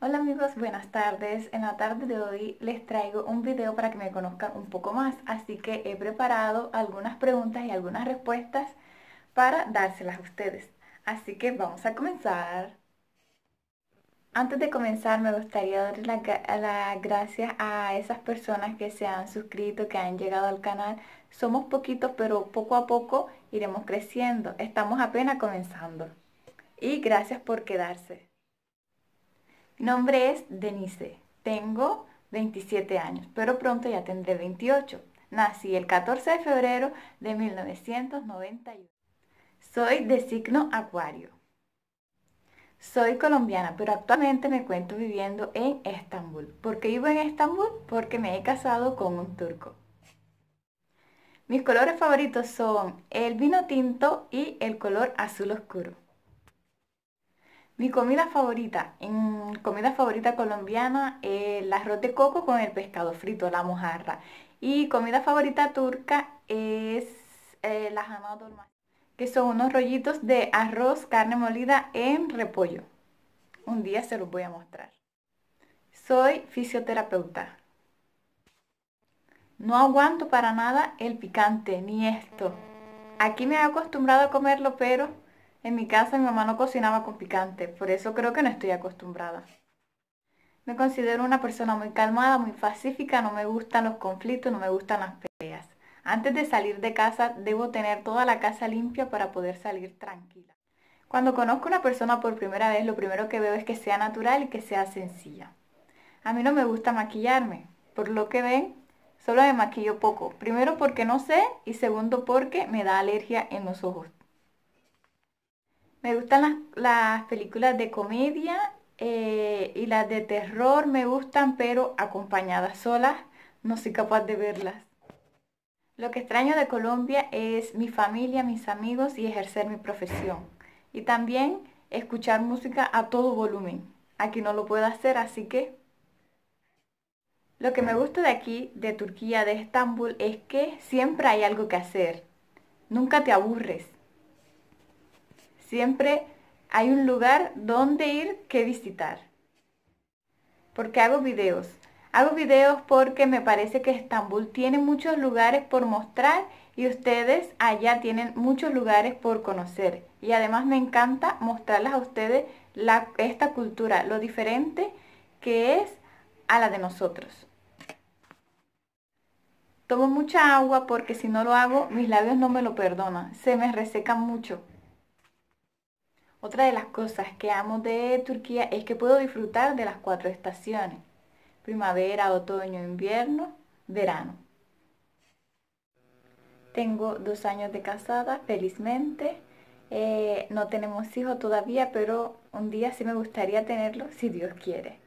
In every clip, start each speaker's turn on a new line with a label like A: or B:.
A: Hola amigos, buenas tardes. En la tarde de hoy les traigo un video para que me conozcan un poco más, así que he preparado algunas preguntas y algunas respuestas para dárselas a ustedes. Así que vamos a comenzar. Antes de comenzar me gustaría dar las gracias a esas personas que se han suscrito, que han llegado al canal. Somos poquitos, pero poco a poco iremos creciendo. Estamos apenas comenzando. Y gracias por quedarse. Mi nombre es Denise. Tengo 27 años, pero pronto ya tendré 28. Nací el 14 de febrero de 1991. Soy de signo Acuario. Soy colombiana, pero actualmente me cuento viviendo en Estambul. ¿Por qué vivo en Estambul? Porque me he casado con un turco. Mis colores favoritos son el vino tinto y el color azul oscuro. Mi comida favorita, en comida favorita colombiana, eh, el arroz de coco con el pescado frito, la mojarra. Y comida favorita turca es eh, la las que son unos rollitos de arroz, carne molida en repollo. Un día se los voy a mostrar. Soy fisioterapeuta. No aguanto para nada el picante, ni esto. Aquí me he acostumbrado a comerlo, pero en mi casa mi mamá no cocinaba con picante, por eso creo que no estoy acostumbrada. Me considero una persona muy calmada, muy pacífica, no me gustan los conflictos, no me gustan las peleas. Antes de salir de casa debo tener toda la casa limpia para poder salir tranquila. Cuando conozco a una persona por primera vez, lo primero que veo es que sea natural y que sea sencilla. A mí no me gusta maquillarme. Por lo que ven, solo me maquillo poco. Primero porque no sé y segundo porque me da alergia en los ojos. Me gustan las, películas de comedia eh, y las de terror me gustan, pero acompañadas solas no soy capaz de verlas. Lo que extraño de Colombia es mi familia, mis amigos y ejercer mi profesión. Y también escuchar música a todo volumen. Aquí no lo puedo hacer, así que... Lo que me gusta de aquí, de Turquía, de Estambul, es que siempre hay algo que hacer. Nunca te aburres. Siempre hay un lugar donde ir que visitar. Porque hago videos. Hago videos porque me parece que Estambul tiene muchos lugares por mostrar y ustedes allá tienen muchos lugares por conocer. Y además me encanta mostrarles a ustedes esta cultura, lo diferente que es a la de nosotros. Tomo mucha agua porque si no lo hago mis labios no me lo perdonan, se me resecan mucho. Otra de las cosas que amo de Turquía es que puedo disfrutar de las cuatro estaciones. Primavera, otoño, invierno, verano. Tengo dos años de casada, felizmente. Eh, no tenemos hijos todavía, pero un día sí me gustaría tenerlo, si Dios quiere.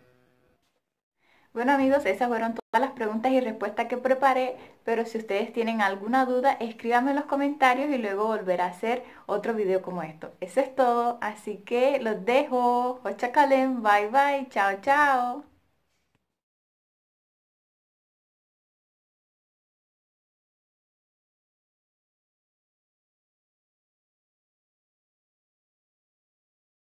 A: Bueno amigos, esas fueron todas las preguntas y respuestas que preparé, pero si ustedes tienen alguna duda, escríbanme en los comentarios y luego volveré a hacer otro video como esto. Eso es todo, así que los dejo. Kalem, bye bye, chao chao.